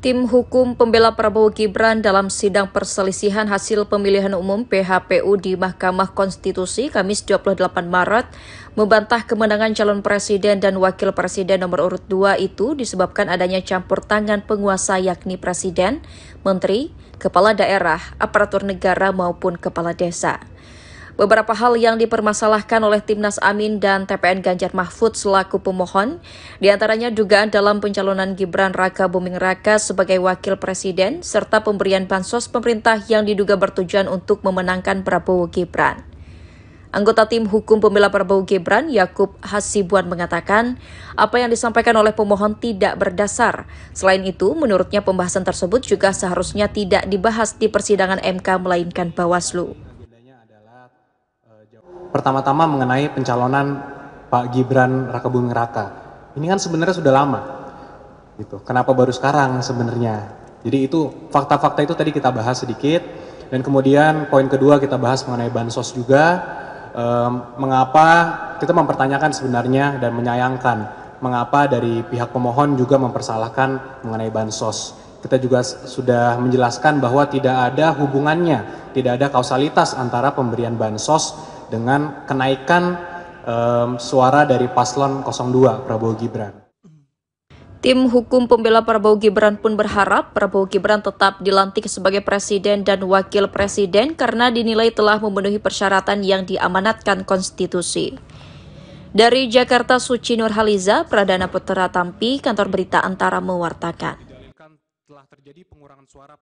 Tim hukum pembela Prabowo Gibran dalam sidang perselisihan hasil pemilihan umum PHPU di Mahkamah Konstitusi Kamis 28 Maret membantah kemenangan calon presiden dan wakil presiden nomor urut 2 itu disebabkan adanya campur tangan penguasa yakni presiden, menteri, kepala daerah, aparatur negara maupun kepala desa. Beberapa hal yang dipermasalahkan oleh Timnas Amin dan TPN Ganjar Mahfud selaku pemohon, diantaranya dugaan dalam pencalonan Gibran Raka Buming Raka sebagai wakil presiden, serta pemberian bansos pemerintah yang diduga bertujuan untuk memenangkan Prabowo Gibran. Anggota tim hukum pembela Prabowo Gibran, Yakub Hasibuan mengatakan, apa yang disampaikan oleh pemohon tidak berdasar. Selain itu, menurutnya pembahasan tersebut juga seharusnya tidak dibahas di persidangan MK melainkan Bawaslu. Eh, Pertama-tama mengenai pencalonan Pak Gibran Rakabuming Raka. Ini kan sebenarnya sudah lama. Gitu. Kenapa baru sekarang sebenarnya? Jadi itu fakta-fakta itu tadi kita bahas sedikit dan kemudian poin kedua kita bahas mengenai bansos juga. mengapa kita mempertanyakan sebenarnya dan menyayangkan mengapa dari pihak pemohon juga mempersalahkan mengenai bansos. Kita juga sudah menjelaskan bahwa tidak ada hubungannya tidak ada kausalitas antara pemberian bansos dengan kenaikan um, suara dari paslon 02 Prabowo Gibran. Tim hukum pembela Prabowo Gibran pun berharap Prabowo Gibran tetap dilantik sebagai presiden dan wakil presiden karena dinilai telah memenuhi persyaratan yang diamanatkan konstitusi. Dari Jakarta, Suci Nurhaliza, Pradana Putra Tampi, Kantor Berita Antara mewartakan.